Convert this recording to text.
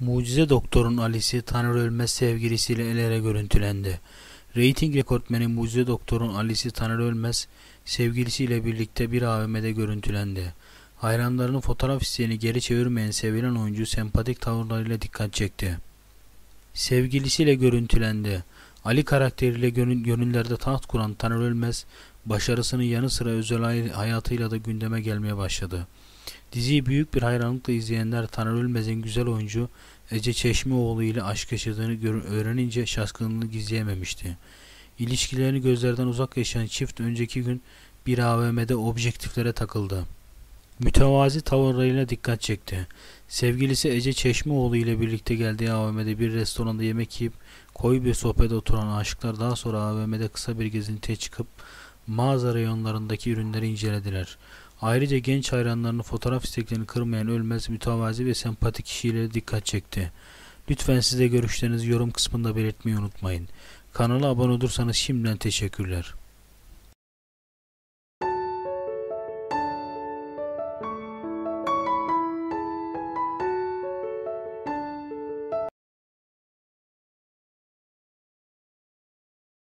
Mucize Doktor'un Alisi Taner Ölmez sevgilisiyle el ele görüntülendi. Rating rekortmeni Mucize Doktor'un Alisi Taner Ölmez sevgilisiyle birlikte bir AVM'de görüntülendi. Hayranlarının fotoğraf isteğini geri çevirmeyen sevilen oyuncu sempatik tavırlarıyla dikkat çekti. Sevgilisiyle görüntülendi. Ali karakteriyle gönüllerde taht kuran Taner Ölmez, başarısının yanı sıra özel hayatıyla da gündeme gelmeye başladı. Diziyi büyük bir hayranlıkla izleyenler Taner Ölmez'in güzel oyuncu Ece Çeşmeoğlu ile aşk yaşadığını öğrenince şaşkınlığını gizleyememişti. İlişkilerini gözlerden uzak yaşayan çift önceki gün bir AVM'de objektiflere takıldı mütevazi tavırlarıyla dikkat çekti. Sevgilisi Ece Çeşmeoğlu ile birlikte geldiği AVM'de bir restoranda yemek yiyip koyu bir sohbet oturan aşıklar daha sonra AVM'de kısa bir gezintiye çıkıp mağaza reyonlarındaki ürünleri incelediler. Ayrıca genç hayranlarını fotoğraf isteklerini kırmayan ölmez, mütevazi ve sempatik kişilere dikkat çekti. Lütfen size görüşlerinizi yorum kısmında belirtmeyi unutmayın. Kanala abone olursanız şimdiden teşekkürler.